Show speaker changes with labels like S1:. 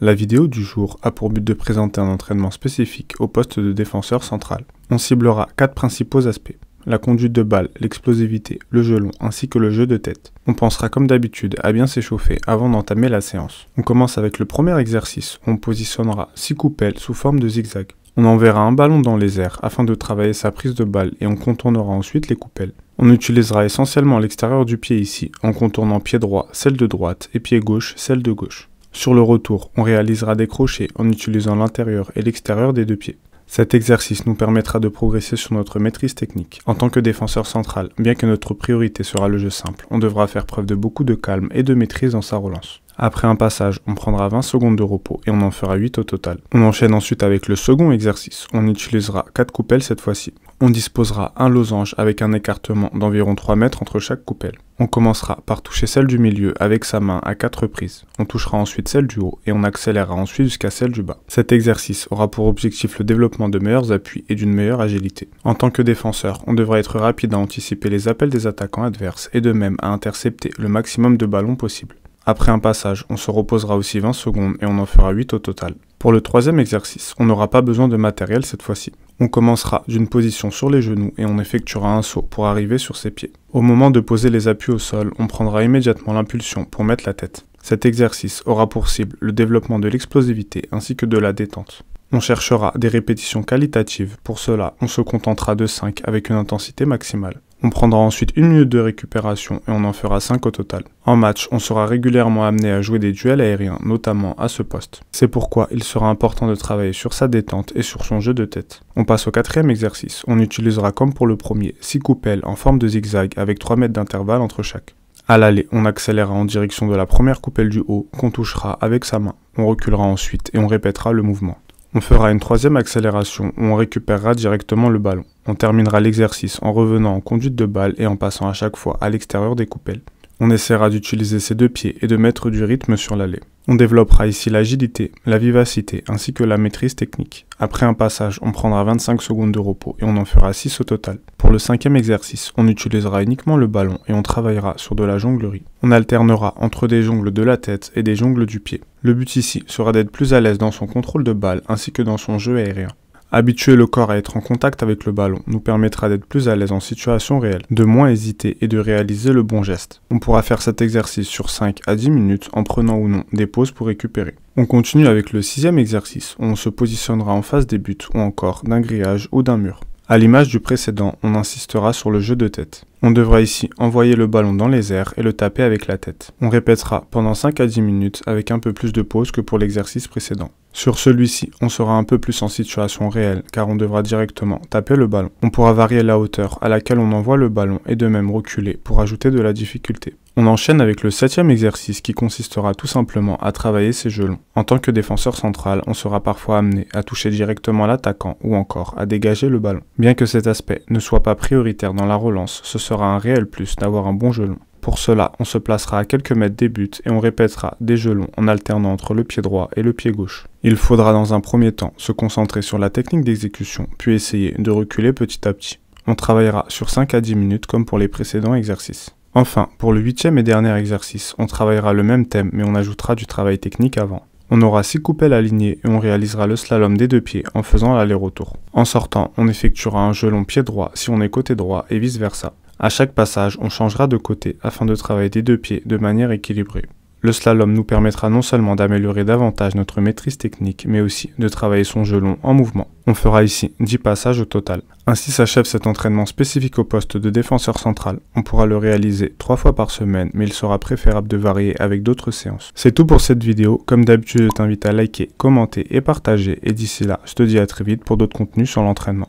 S1: La vidéo du jour a pour but de présenter un entraînement spécifique au poste de défenseur central. On ciblera quatre principaux aspects la conduite de balle, l'explosivité, le jeu long ainsi que le jeu de tête. On pensera comme d'habitude à bien s'échauffer avant d'entamer la séance. On commence avec le premier exercice, on positionnera 6 coupelles sous forme de zigzag. On enverra un ballon dans les airs afin de travailler sa prise de balle et on contournera ensuite les coupelles. On utilisera essentiellement l'extérieur du pied ici en contournant pied droit, celle de droite et pied gauche, celle de gauche. Sur le retour, on réalisera des crochets en utilisant l'intérieur et l'extérieur des deux pieds. Cet exercice nous permettra de progresser sur notre maîtrise technique. En tant que défenseur central, bien que notre priorité sera le jeu simple, on devra faire preuve de beaucoup de calme et de maîtrise dans sa relance. Après un passage, on prendra 20 secondes de repos et on en fera 8 au total. On enchaîne ensuite avec le second exercice. On utilisera 4 coupelles cette fois-ci. On disposera un losange avec un écartement d'environ 3 mètres entre chaque coupelle. On commencera par toucher celle du milieu avec sa main à 4 reprises. On touchera ensuite celle du haut et on accélérera ensuite jusqu'à celle du bas. Cet exercice aura pour objectif le développement de meilleurs appuis et d'une meilleure agilité. En tant que défenseur, on devra être rapide à anticiper les appels des attaquants adverses et de même à intercepter le maximum de ballons possible. Après un passage, on se reposera aussi 20 secondes et on en fera 8 au total. Pour le troisième exercice, on n'aura pas besoin de matériel cette fois-ci. On commencera d'une position sur les genoux et on effectuera un saut pour arriver sur ses pieds. Au moment de poser les appuis au sol, on prendra immédiatement l'impulsion pour mettre la tête. Cet exercice aura pour cible le développement de l'explosivité ainsi que de la détente. On cherchera des répétitions qualitatives, pour cela on se contentera de 5 avec une intensité maximale. On prendra ensuite une minute de récupération et on en fera 5 au total. En match, on sera régulièrement amené à jouer des duels aériens, notamment à ce poste. C'est pourquoi il sera important de travailler sur sa détente et sur son jeu de tête. On passe au quatrième exercice. On utilisera comme pour le premier 6 coupelles en forme de zigzag avec 3 mètres d'intervalle entre chaque. À l'aller, on accélérera en direction de la première coupelle du haut qu'on touchera avec sa main. On reculera ensuite et on répétera le mouvement. On fera une troisième accélération où on récupérera directement le ballon. On terminera l'exercice en revenant en conduite de balle et en passant à chaque fois à l'extérieur des coupelles. On essaiera d'utiliser ses deux pieds et de mettre du rythme sur l'allée. On développera ici l'agilité, la vivacité ainsi que la maîtrise technique. Après un passage, on prendra 25 secondes de repos et on en fera 6 au total. Pour le cinquième exercice, on utilisera uniquement le ballon et on travaillera sur de la jonglerie. On alternera entre des jongles de la tête et des jongles du pied. Le but ici sera d'être plus à l'aise dans son contrôle de balle ainsi que dans son jeu aérien. Habituer le corps à être en contact avec le ballon nous permettra d'être plus à l'aise en situation réelle, de moins hésiter et de réaliser le bon geste. On pourra faire cet exercice sur 5 à 10 minutes en prenant ou non des pauses pour récupérer. On continue avec le sixième exercice, où on se positionnera en face des buts ou encore d'un grillage ou d'un mur. À l'image du précédent, on insistera sur le jeu de tête. On devra ici envoyer le ballon dans les airs et le taper avec la tête. On répétera pendant 5 à 10 minutes avec un peu plus de pause que pour l'exercice précédent. Sur celui-ci, on sera un peu plus en situation réelle car on devra directement taper le ballon. On pourra varier la hauteur à laquelle on envoie le ballon et de même reculer pour ajouter de la difficulté. On enchaîne avec le septième exercice qui consistera tout simplement à travailler ses gelons. En tant que défenseur central, on sera parfois amené à toucher directement l'attaquant ou encore à dégager le ballon. Bien que cet aspect ne soit pas prioritaire dans la relance, ce sera un réel plus d'avoir un bon gelon. Pour cela, on se placera à quelques mètres des buts et on répétera des gelons en alternant entre le pied droit et le pied gauche. Il faudra dans un premier temps se concentrer sur la technique d'exécution, puis essayer de reculer petit à petit. On travaillera sur 5 à 10 minutes comme pour les précédents exercices. Enfin, pour le huitième et dernier exercice, on travaillera le même thème mais on ajoutera du travail technique avant. On aura six coupelles alignées et on réalisera le slalom des deux pieds en faisant l'aller-retour. En sortant, on effectuera un gelon pied droit si on est côté droit et vice versa. À chaque passage, on changera de côté afin de travailler des deux pieds de manière équilibrée. Le slalom nous permettra non seulement d'améliorer davantage notre maîtrise technique, mais aussi de travailler son gelon en mouvement. On fera ici 10 passages au total. Ainsi s'achève cet entraînement spécifique au poste de défenseur central. On pourra le réaliser 3 fois par semaine, mais il sera préférable de varier avec d'autres séances. C'est tout pour cette vidéo. Comme d'habitude, je t'invite à liker, commenter et partager. Et d'ici là, je te dis à très vite pour d'autres contenus sur l'entraînement.